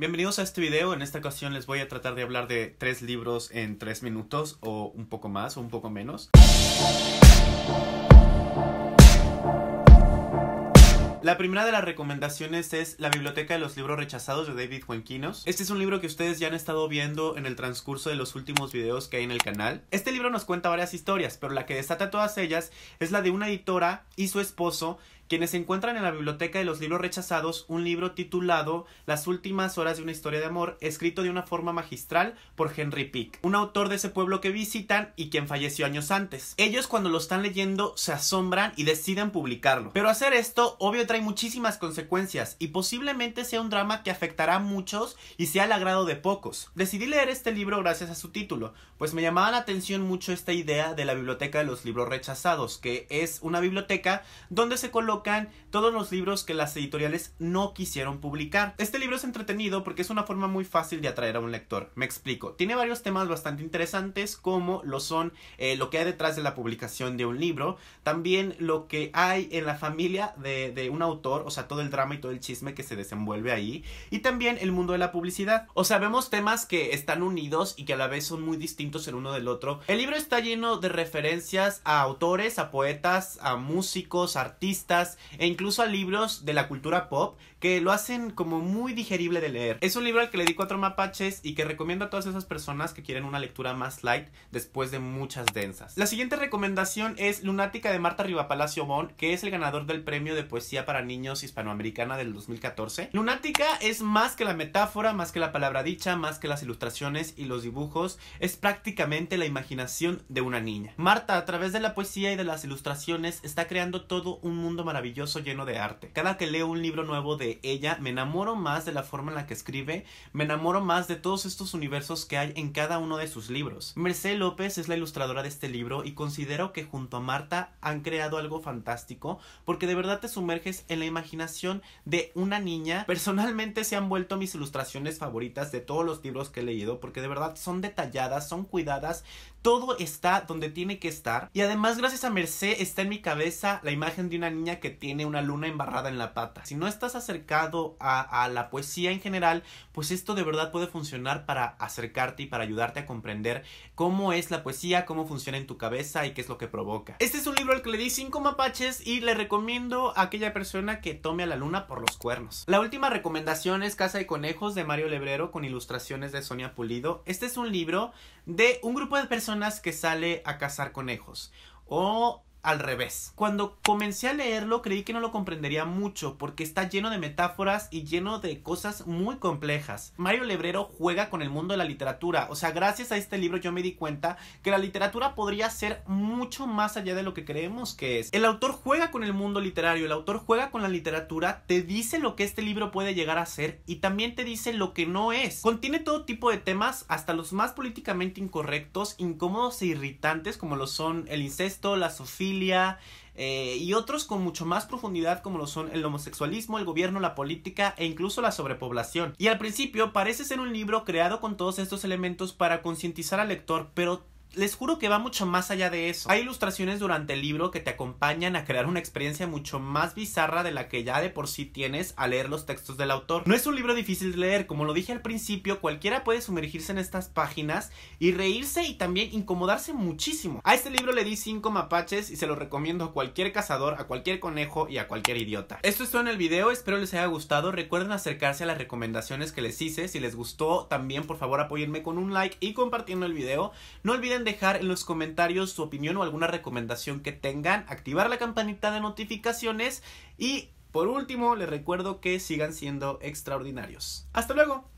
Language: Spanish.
Bienvenidos a este video, en esta ocasión les voy a tratar de hablar de tres libros en tres minutos o un poco más o un poco menos. La primera de las recomendaciones es La Biblioteca de los Libros Rechazados de David Juanquinos. Este es un libro que ustedes ya han estado viendo en el transcurso de los últimos videos que hay en el canal. Este libro nos cuenta varias historias, pero la que destaca todas ellas es la de una editora y su esposo quienes encuentran en la biblioteca de los libros rechazados un libro titulado Las últimas horas de una historia de amor, escrito de una forma magistral por Henry Pick, un autor de ese pueblo que visitan y quien falleció años antes. Ellos cuando lo están leyendo se asombran y deciden publicarlo. Pero hacer esto obvio trae muchísimas consecuencias y posiblemente sea un drama que afectará a muchos y sea al agrado de pocos. Decidí leer este libro gracias a su título, pues me llamaba la atención mucho esta idea de la biblioteca de los libros rechazados, que es una biblioteca donde se coloca todos los libros que las editoriales no quisieron publicar. Este libro es entretenido porque es una forma muy fácil de atraer a un lector. Me explico. Tiene varios temas bastante interesantes como lo son eh, lo que hay detrás de la publicación de un libro, también lo que hay en la familia de, un autor, o sea, todo el drama y todo el chisme que se desenvuelve ahí, y también el mundo de la publicidad. O sea, vemos temas que están unidos y que a la vez son muy distintos el uno del otro. El libro está lleno de referencias a autores, a poetas, a músicos, artistas, e incluso a libros de la cultura pop que lo hacen como muy digerible de leer. Es un libro al que le di cuatro mapaches y que recomiendo a todas esas personas que quieren una lectura más light después de muchas densas. La siguiente recomendación es Lunática de Marta Rivapalacio Bon, que es el ganador del premio de poesía para niños hispanoamericana del 2014. Lunática es más que la metáfora, más que la palabra dicha, más que las ilustraciones y los dibujos, es prácticamente la imaginación de una niña. Marta, a través de la poesía y de las ilustraciones, está creando todo un mundo maravilloso maravilloso lleno de arte. Cada que leo un libro nuevo de ella, me enamoro más de la forma en la que escribe, me enamoro más de todos estos universos que hay en cada uno de sus libros. Merced López es la ilustradora de este libro y considero que junto a Marta han creado algo fantástico porque de verdad te sumerges en la imaginación de una niña. Personalmente se han vuelto mis ilustraciones favoritas de todos los libros que he leído porque de verdad son detalladas, son cuidadas, todo está donde tiene que estar. Y además, gracias a Merced, está en mi cabeza la imagen de una niña que tiene una luna embarrada en la pata. Si no estás acercado a, la poesía en general, pues esto de verdad puede funcionar para acercarte y para ayudarte a comprender cómo es la poesía, cómo funciona en tu cabeza y qué es lo que provoca. Este es un libro al que le di 5 mapaches y le recomiendo a aquella persona que tome a la luna por los cuernos. La última recomendación es Casa de Conejos de Mario Lebrero con ilustraciones de Sonia Pulido. Este es un libro de un grupo de personas personas que sale a cazar conejos o al revés. Cuando comencé a leerlo creí que no lo comprendería mucho porque está lleno de metáforas y lleno de cosas muy complejas. Mario Lebrero juega con el mundo de la literatura, o sea, gracias a este libro yo me di cuenta que la literatura podría ser mucho más allá de lo que creemos que es. El autor juega con el mundo literario, el autor juega con la literatura, te dice lo que este libro puede llegar a ser y también te dice lo que no es. Contiene todo tipo de temas, hasta los más políticamente incorrectos, incómodos e irritantes como lo son el incesto, la sofía, eh, y otros con mucho más profundidad como lo son el homosexualismo, el gobierno, la política e incluso la sobrepoblación. Y al principio parece ser un libro creado con todos estos elementos para concientizar al lector, pero les juro que va mucho más allá de eso. Hay ilustraciones durante el libro que te acompañan a crear una experiencia mucho más bizarra de la que ya de por sí tienes al leer los textos del autor. No es un libro difícil de leer, como lo dije al principio, cualquiera puede sumergirse en estas páginas y reírse y también incomodarse muchísimo. A este libro le di 5 mapaches y se lo recomiendo a cualquier cazador, a cualquier conejo y a cualquier idiota. Esto es todo en el video, espero les haya gustado. Recuerden acercarse a las recomendaciones que les hice. Si les gustó, también por favor apóyenme con un like y compartiendo el video. No olviden dejar en los comentarios su opinión o alguna recomendación que tengan, activar la campanita de notificaciones y por último les recuerdo que sigan siendo extraordinarios. Hasta luego.